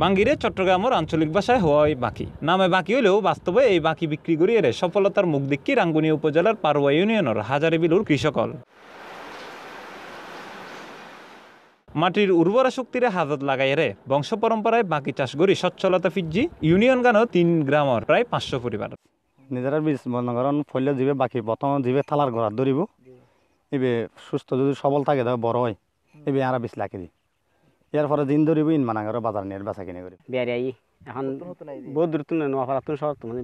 বাঙ্গিরে চট্টগ্রামের আঞ্চলিক ভাষায় হওয়াই বাকি নামে বাকি হলেও বাস্তবে এই বাকি বিক্রি করিয়ে সফলতার মুখ দেখি রাঙ্গুনিয়া উপজেলার পারুয়া ইউনিয়নের বিলুর কৃষকল মাটির উর্বরা শক্তিরে হাজত লাগাই রে বংশ পরম্পরায় বাকি চাষ করি সচ্ছলতা ফিজি ইউনিয়ন গান তিন গ্রামের প্রায় পাঁচশো পরিবার নিজেরা বীজ মনগরণ ফলে জীবে বাকি প্রথম জীবে থালার ঘোড়া ধরিব এবে সুস্থ যদি সবল থাকে বড় হয় এবে আর বীজ লাগিয়ে দিই ইয়ার পরে দিন ধরিব ইন মানা করে বাজার নিয়ে বেচা কিনে করি এখন বহুত দূর তুমি তুমি শহর মানে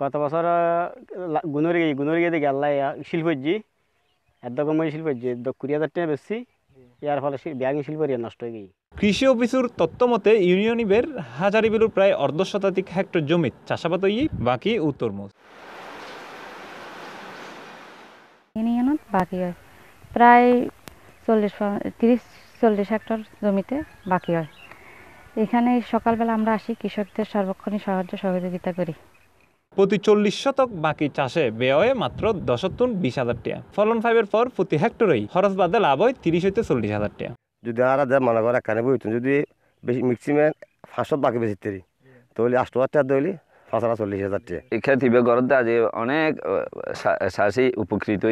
গত বছর গুণরি গেছি গুণরি গেছি শিল্পজি এত কমই শিল্পজি কুড়ি হাজার টাকা বেশি ইয়ার ফলে ব্যাগিং শিল্প নষ্ট হয়ে গেছে কৃষি অফিসের তত্ত্ব মতে ইউনিয়নিবের হাজারিবিলুর প্রায় অর্ধ শতাধিক হেক্টর জমি চাষাবাদ হইয়ে বাকি উত্তরমুজ ইউনিয়নত বাকি হয় প্রায় চল্লিশ তিরিশ চল্লিশ হেক্টর জমিতে বাকি হয় এখানে সকালবেলা আমরা আসি কৃষকদের সর্বক্ষণ সাহায্য সহযোগিতা করি প্রতি চল্লিশ শতক বাকি চাষে ব্যয় মাত্র দশতুন বিশ হাজার টাকা ফলন ফাইভের পর প্রতি হেক্টরেই খরচ বাদে লাভ হয় তিরিশ হইতে চল্লিশ হাজার টাকা যদি আর যা মনে করে কানে বই যদি বেশি ম্যাক্সিমাম পাঁচশো বাকি বেশি তৈরি তৈরি আষ্ট হাজার টাকা দইলি তাছাড়া চল্লিশ হাজার টাকা শিক্ষার্থী গরতে আজ অনেক চাষি উপকৃত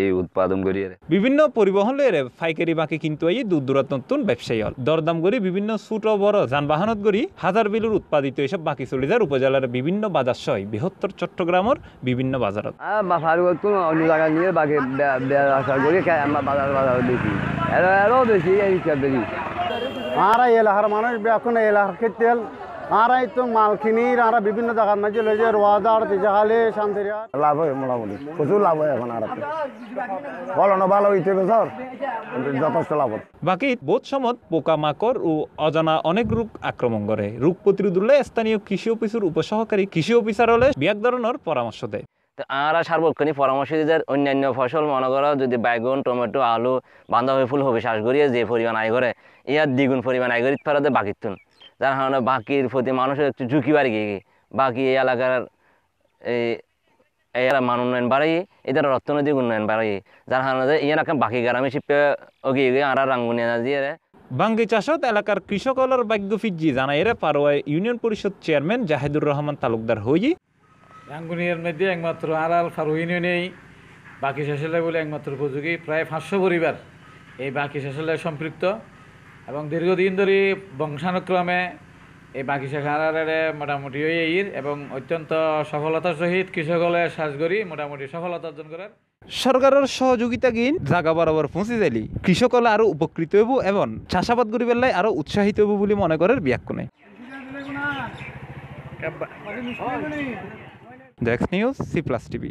এই উৎপাদন করিয়ে বিভিন্ন পরিবহনের পাইকারি বাঁকে কিন্তু এই দূর দূরান্ত নতুন ব্যবসায়ী হল দরদাম করে বিভিন্ন ছোট বড় যানবাহনত গড়ি হাজার বিলুর উৎপাদিত এইসব বাকি চলে যায় উপজেলার বিভিন্ন বাজার সহ বৃহত্তর চট্টগ্রামের বিভিন্ন বাজারত অন্য জায়গা নিয়ে বাকি ব্যবসা করি বাজার বাজার বেশি আরও বেশি এই হিসাব বেশি আর এলাকার মানুষ এখন এলাকার তেল আরা ইতুং মাল কিনি বিভিন্ন জায়গার মাঝে রোয়াদার লাভ হয় মোটামুটি প্রচুর লাভ হয় এখন আর ভালো হইতে যথেষ্ট লাভ বাকি বোধ সমত পোকামাকড় ও অজানা অনেক রোগ আক্রমণ করে রোগ প্রতিরোধ হলে স্থানীয় কৃষি অফিসের উপসহকারী কৃষি অফিসার হলে বিয়াক ধরনের পরামর্শ দেয় তো আমরা সার্বক্ষণিক পরামর্শ দিতে অন্যান্য ফসল মনে করো যদি বেগুন টমেটো আলু বান্ধবী ফুল হবে শ্বাস করিয়ে যে পরিমাণ আয় করে ইয়ার দ্বিগুণ পরিমাণ আয় করি ফেরাতে তুন যার কারণে বাকির প্রতি মানুষের একটু ঝুঁকি বাড়ি গিয়ে বাকি এই এলাকার এই এই মান উন্নয়ন বাড়াই এদের অর্থনৈতিক উন্নয়ন বাড়াই যার কারণে ইয়ে রাখা বাকি গ্রামে শিপে ওগিয়ে গিয়ে আর রাঙ্গুনি দিয়ে বাঙ্গি চাষত এলাকার কৃষকলর বাগ্য ফিজি জানা এরা পারোয়া ইউনিয়ন পরিষদ চেয়ারম্যান জাহেদুর রহমান তালুকদার হই রাঙ্গুনিয়ার মধ্যে একমাত্র আর আর ফারু ইউনিয়নেই বাকি শেষলে বলে একমাত্র উপযোগী প্রায় পাঁচশো পরিবার এই বাকি শেষলে সম্পৃক্ত এবং দীর্ঘদিন ধরে বংশানুক্রমে এই বাগিচাখানারে মোটামুটি ইয়ের এবং অত্যন্ত সফলতার সহিত কৃষকলে সাজ করি মোটামুটি সফলতা অর্জন করার সরকারের সহযোগিতাহীন জায়গা বরাবর পৌঁছে যাইলি কৃষকলে আরো উপকৃত হইব এবং চাষাবাদ করি পেলাই আরো উৎসাহিত হইব বলে মনে করার ব্যাখ্যনে ডেক্স নিউজ সি প্লাস টিভি